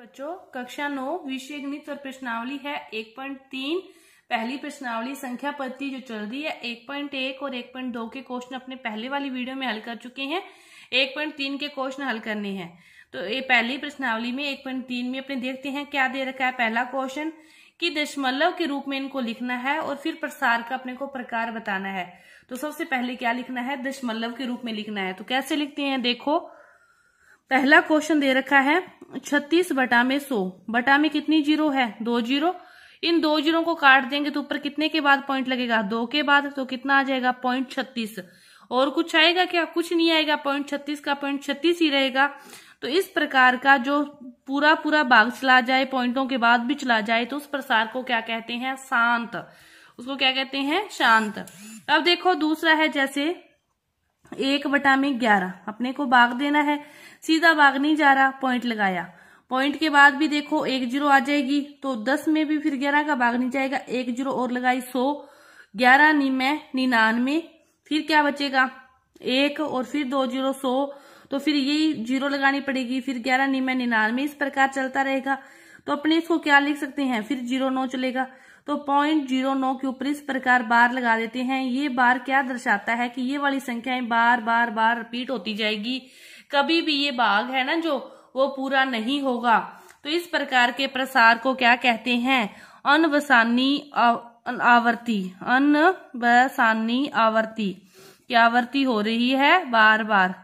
बच्चों कक्षा नौ विषय गणित और प्रश्नावली है एक पॉइंट तीन पहली प्रश्नावली संख्या पद्धति जो चल रही है एक पॉइंट एक और एक पॉइंट दो के क्वेश्चन अपने पहले वाली वीडियो में हल कर चुके हैं एक पॉइंट तीन के क्वेश्चन हल करने हैं तो ये पहली प्रश्नावली में एक पॉइंट तीन में अपने देखते हैं क्या दे रखा है पहला क्वेश्चन कि दशमलव के रूप में इनको लिखना है और फिर प्रसार का अपने को प्रकार बताना है तो सबसे पहले क्या लिखना है दशमलव के रूप में लिखना है तो कैसे लिखते हैं देखो पहला क्वेश्चन दे रखा है छत्तीस बटा में सो बटा में कितनी जीरो है दो जीरो इन दो जीरो को काट देंगे तो ऊपर कितने के बाद पॉइंट लगेगा दो के बाद तो कितना आ जाएगा पॉइंट छत्तीस और कुछ आएगा क्या कुछ नहीं आएगा पॉइंट छत्तीस का पॉइंट छत्तीस ही रहेगा तो इस प्रकार का जो पूरा पूरा भाग चला जाए पॉइंटों के बाद भी चला जाए तो उस प्रसार को क्या कहते हैं शांत उसको क्या कहते हैं शांत अब देखो दूसरा है जैसे एक बटा में ग्यारह अपने को भाग देना है सीधा भाग नहीं जा रहा पॉइंट लगाया पॉइंट के बाद भी देखो एक जीरो आ जाएगी तो दस में भी फिर ग्यारह का भाग नहीं जाएगा एक जीरो और लगाई सो ग्यारह निमे निन्यानवे फिर क्या बचेगा एक और फिर दो जीरो सो तो फिर यही जीरो लगानी पड़ेगी फिर ग्यारह निमे निन्यानवे इस प्रकार चलता रहेगा तो अपने इसको क्या लिख सकते हैं फिर जीरो नौ चलेगा तो पॉइंट जीरो नौ के ऊपर इस प्रकार बार लगा देते हैं ये बार क्या दर्शाता है कि ये वाली संख्याएं बार बार बार रिपीट होती जाएगी कभी भी ये भाग है ना जो वो पूरा नहीं होगा तो इस प्रकार के प्रसार को क्या कहते हैं अनवसानी आवर्ती अनवसानी आवर्ती क्या आवर्ती हो रही है बार बार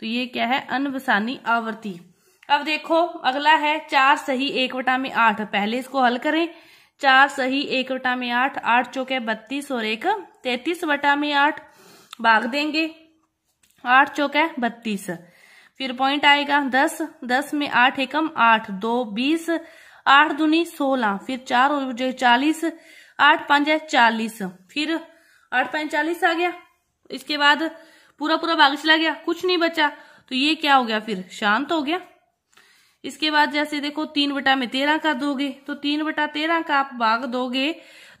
तो ये क्या है अनवसानी आवर्ती अब देखो अगला है चार सही एक वटा में आठ पहले इसको हल करें चार सही एक बटा में आठ आठ चौके बत्तीस और एक तैतीस बटा में आठ भाग देंगे आठ चौके बत्तीस फिर पॉइंट आएगा दस दस में आठ एकम आठ दो बीस आठ दूनी सोलह फिर चार और जो चालीस आठ पांच चालीस फिर आठ पांच चालीस आ गया इसके बाद पूरा पूरा भाग चला गया कुछ नहीं बचा तो ये क्या हो गया फिर शांत हो गया इसके बाद जैसे देखो तीन बटा में तेरह का दोगे तो तीन बटा तेरह का आप भाग दोगे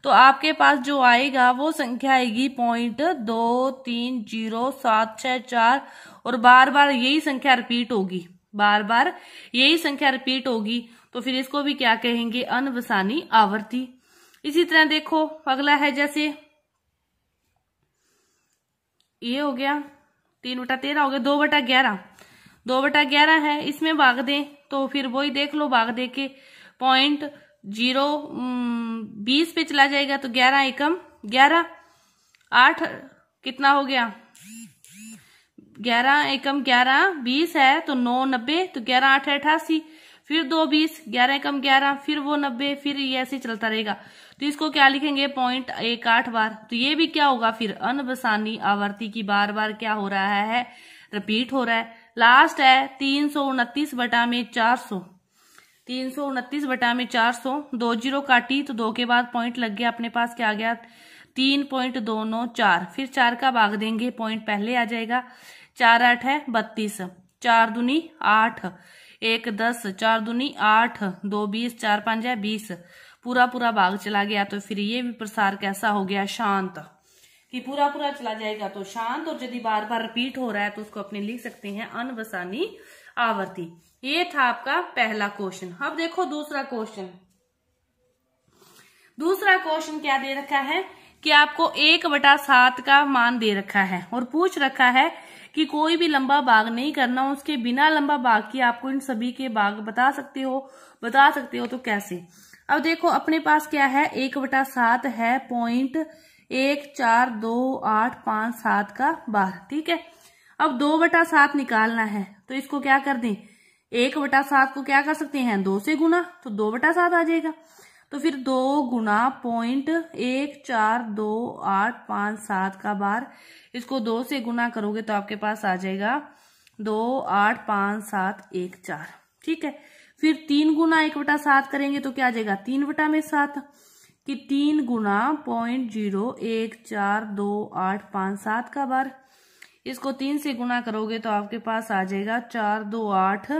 तो आपके पास जो आएगा वो संख्या आएगी पॉइंट दो तीन जीरो सात छह चार और बार बार यही संख्या रिपीट होगी बार बार यही संख्या रिपीट होगी तो फिर इसको भी क्या कहेंगे अनवसानी आवर्ती इसी तरह देखो अगला है जैसे ये हो गया तीन बटा तेरह हो गया दो बटा ग्यारह दो बटा ग्यारह है इसमें भाग दें तो फिर वही देख लो भाग दे के पॉइंट जीरो बीस पे चला जाएगा तो ग्यारह एकम ग्यारह आठ कितना हो गया ग्यारह एकम ग्यारह बीस है तो नौ नब्बे तो ग्यारह आठ अठासी फिर दो बीस ग्यारह एकम ग्यारह फिर वो नब्बे फिर ये ऐसे चलता रहेगा तो इसको क्या लिखेंगे पॉइंट एक आठ बार तो ये भी क्या होगा फिर अनबसानी आवर्ती की बार बार क्या हो रहा है रिपीट हो रहा है लास्ट है तीन सौ उनतीस बटा में चार सौ तीन सौ उनतीस बटा में चार सौ दो जीरो काटी तो दो के बाद पॉइंट लग गया अपने पास क्या आ गया तीन पॉइंट दो नौ चार फिर चार का भाग देंगे पॉइंट पहले आ जाएगा चार आठ है बत्तीस चार दूनी आठ एक दस चार दूनी आठ दो बीस चार पांच है बीस पूरा पूरा भाग चला गया तो फिर ये भी प्रसार कैसा हो गया शांत कि पूरा पूरा चला जाएगा तो शांत और यदि बार बार रिपीट हो रहा है तो उसको अपने लिख सकते हैं अनवसानी आवर्ती ये था आपका पहला क्वेश्चन अब देखो दूसरा क्वेश्चन दूसरा क्वेश्चन क्या दे रखा है कि आपको एक बटा सात का मान दे रखा है और पूछ रखा है कि कोई भी लंबा भाग नहीं करना उसके बिना लंबा भाग की आपको इन सभी के बाग बता सकते हो बता सकते हो तो कैसे अब देखो अपने पास क्या है एक बटा सात है पॉइंट एक चार दो आठ पांच सात का बारह ठीक है अब दो बटा सात निकालना है तो इसको क्या कर दें एक बटा सात को क्या कर सकते हैं दो से गुना तो दो बटा सात आ जाएगा तो फिर दो गुना पॉइंट एक चार दो आठ पांच सात का बार इसको दो से गुना करोगे तो आपके पास आ जाएगा दो आठ पांच सात एक चार ठीक है फिर तीन गुना एक बटा सात करेंगे तो क्या आ जाएगा तीन बटा में सात कि तीन गुना पॉइंट जीरो एक चार दो आठ पाँच सात का बार इसको तीन से गुना करोगे तो आपके पास आ जाएगा चार दो आठ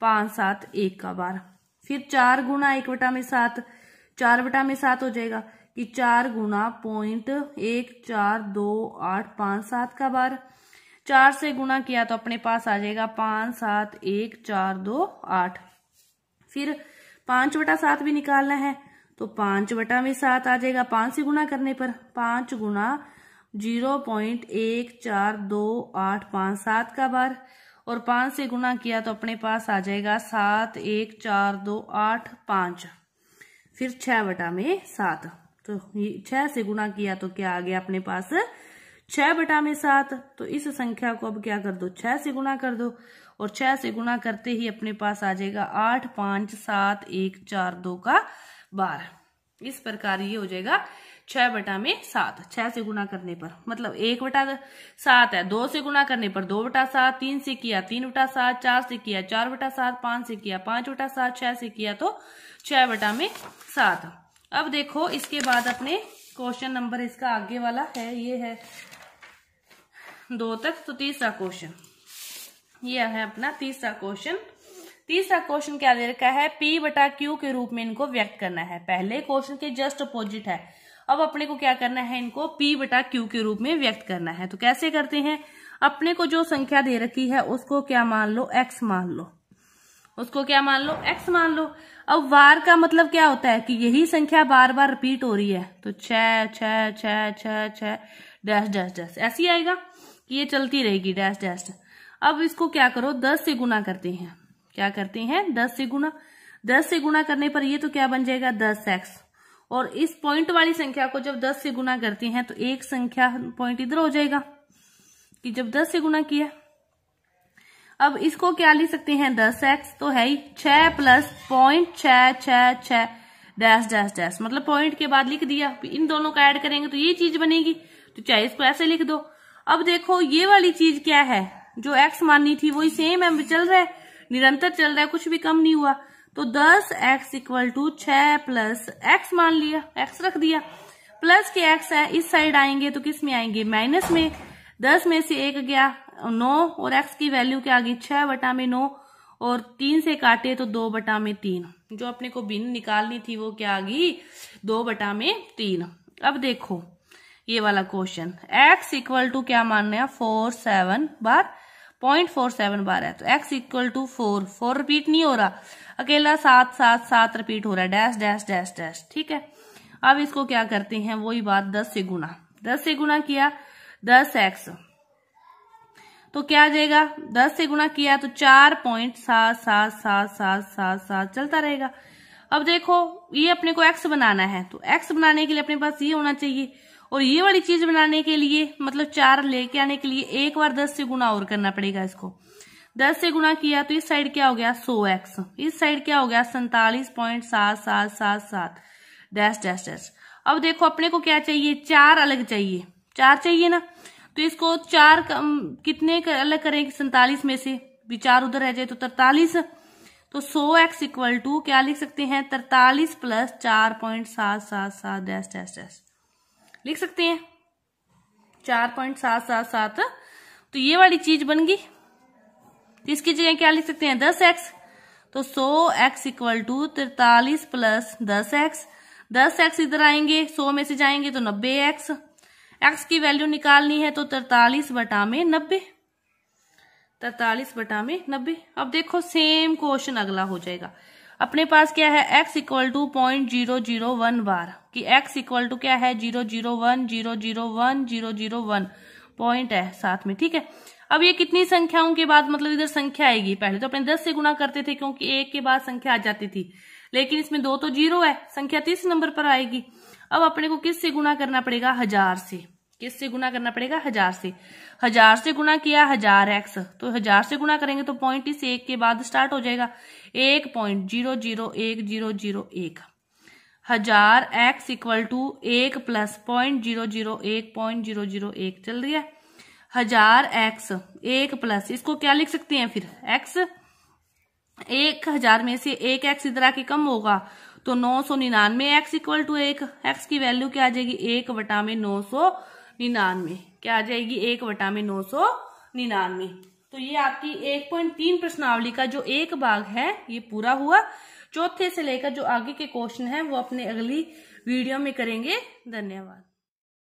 पाँच सात एक का बार फिर चार गुना एक बटा में सात चार बटा में सात हो जाएगा कि चार गुना पॉइंट एक चार दो आठ पाँच सात का बार चार से गुना किया तो अपने पास आ जाएगा पाँच सात एक चार दो आठ फिर पाँच बटा सात भी निकालना है तो पांच बटा में सात आ जाएगा पांच से गुणा करने पर पांच गुणा जीरो पॉइंट एक चार दो आठ पांच सात का बार और पांच से गुणा किया तो अपने पास आ जाएगा सात एक चार दो आठ पांच फिर छह बटा में सात तो छह से गुणा किया तो क्या आ गया अपने पास छह बटा में सात तो इस संख्या को अब क्या कर दो छह से गुणा कर दो और छह से गुणा करते ही अपने पास आ जाएगा आठ पांच सात एक चार दो का बार इस प्रकार ये हो जाएगा छह बटा में सात छह से गुणा करने पर मतलब एक बटा सात है दो से गुणा करने पर दो बटा सात तीन से किया तीन बटा सात चार से किया चार बटा सात पांच से किया पांच बटा सात छह से किया तो छह बटा में सात अब देखो इसके बाद अपने क्वेश्चन नंबर इसका आगे वाला है ये है दो तक तो तीसरा क्वेश्चन यह है अपना तीसरा क्वेश्चन तीसरा क्वेश्चन क्या दे रखा है पी बटा क्यू के रूप में इनको व्यक्त करना है पहले क्वेश्चन के जस्ट अपोजिट है अब अपने को क्या करना है इनको पी बटा क्यू के रूप में व्यक्त करना है तो कैसे करते हैं अपने को जो संख्या दे रखी है उसको क्या मान लो एक्स मान लो उसको क्या मान लो एक्स मान लो अब वार का मतलब क्या होता है कि यही संख्या बार बार रिपीट हो रही है तो छैश डैश डैश डैश ऐसी आएगा कि ये चलती रहेगी डैश डैश अब इसको क्या करो दस से गुना करते हैं क्या करते हैं दस से गुणा दस से गुणा करने पर ये तो क्या बन जाएगा दस एक्स और इस पॉइंट वाली संख्या को जब दस से गुणा करते हैं तो एक संख्या पॉइंट इधर हो जाएगा कि जब दस से गुणा किया अब इसको क्या लिख सकते हैं दस एक्स तो है ही छ प्लस पॉइंट छ छ छ डैश डैश डैश मतलब पॉइंट के बाद लिख दिया इन दोनों का ऐड करेंगे तो ये चीज बनेगी तो चाहे इसको ऐसे लिख दो अब देखो ये वाली चीज क्या है जो एक्स माननी थी वही सेम है चल रहा है निरंतर चल रहा है कुछ भी कम नहीं हुआ तो दस एक्स इक्वल टू छ प्लस एक्स मान लिया एक्स रख दिया प्लस के एक्स है इस साइड आएंगे तो किस में आएंगे माइनस में दस में से एक गया नौ और एक्स की वैल्यू क्या आ गई छह बटा में नौ और तीन से काटे तो दो बटा में तीन जो अपने को बिन निकालनी थी वो क्या आ गई दो बटा में तीन अब देखो ये वाला क्वेश्चन एक्स इक्वल टू क्या मानना है four seven bar point four seven bar है तो x equal to four four repeat नहीं हो रहा अकेला सात सात सात रिपीट हो रहा है डैश डैश डैश डैश ठीक है अब इसको क्या करते हैं वही बात दस से गुना दस से गुना किया दस एक्स तो क्या आ जाएगा दस से गुना किया तो चार पॉइंट सात सात सात सात सात सात चलता रहेगा अब देखो ये अपने को एक्स बनाना है तो एक्स बनाने के लिए अपने पास ये होना चाहिए और ये वाली चीज बनाने के लिए मतलब चार लेके आने के लिए एक बार दस से गुना और करना पड़ेगा इसको दस से गुना किया तो इस साइड क्या हो गया सो एक्स इस साइड क्या हो गया सैतालीस पॉइंट सात सात सात सात डैश डैश डैश अब देखो अपने को क्या चाहिए चार अलग चाहिए चार चाहिए ना तो इसको चार कितने अलग करेंगे सैतालीस में से भी चार उधर रह जाए तो तरतालीस तो सो एक्स इक्वल टू क्या लिख सकते हैं तरतालीस प्लस चार पॉइंट सात सात सात डैश डैश डैश लिख सकते हैं चार पॉइंट सात सात सात तो ये वाली चीज बन गई तो इसकी जगह क्या लिख सकते हैं दस एक्स तो सो एक्स इक्वल टू तिरतालीस प्लस दस एक्स दस एक्स इधर आएंगे सो में से जाएंगे तो नब्बे एक्स एक्स की वैल्यू निकालनी है तो तिरतालीस बटा में नब्बे तरतालीस बटा में नब्बे अब देखो सेम क्वेश्चन अगला हो जाएगा अपने पास क्या है x equal to point zero zero one bar कि x इक्वल टू क्या है zero zero one zero zero one zero zero one point है साथ में ठीक है अब ये कितनी संख्याओं के बाद मतलब इधर संख्या आएगी पहले तो अपने दस से गुना करते थे क्योंकि एक के बाद संख्या आ जाती थी लेकिन इसमें दो तो जीरो है संख्या तीस नंबर पर आएगी अब अपने को किस से गुना करना पड़ेगा हजार से किससे गुना करना पड़ेगा हजार से हजार से गुना किया हजार एक्स तो हजार से गुना करेंगे तो पॉइंट इस एक के बाद स्टार्ट हो जाएगा एक पॉइंट जीरो जीरो एक जीरो जीरो एक हजार एक्स इक्वल टू एक प्लस पॉइंट जीरो जीरो एक पॉइंट जीरो जीरो एक चल रही है हजार एक्स एक प्लस इसको क्या लिख सकते हैं फिर एक्स एक हजार में से एक एक्स इधर आके कम होगा तो नौ सौ निन्यानवे एक्स इक्वल टू एक एक्स की वैल्यू क्या आ जाएगी एक बटा में नौ सौ निन्यानवे क्या आ जाएगी एक वटा में नौ सौ निन्यानवे तो ये आपकी एक पॉइंट तीन प्रश्नावली का जो एक भाग है ये पूरा हुआ चौथे से लेकर जो आगे के क्वेश्चन है वो अपने अगली वीडियो में करेंगे धन्यवाद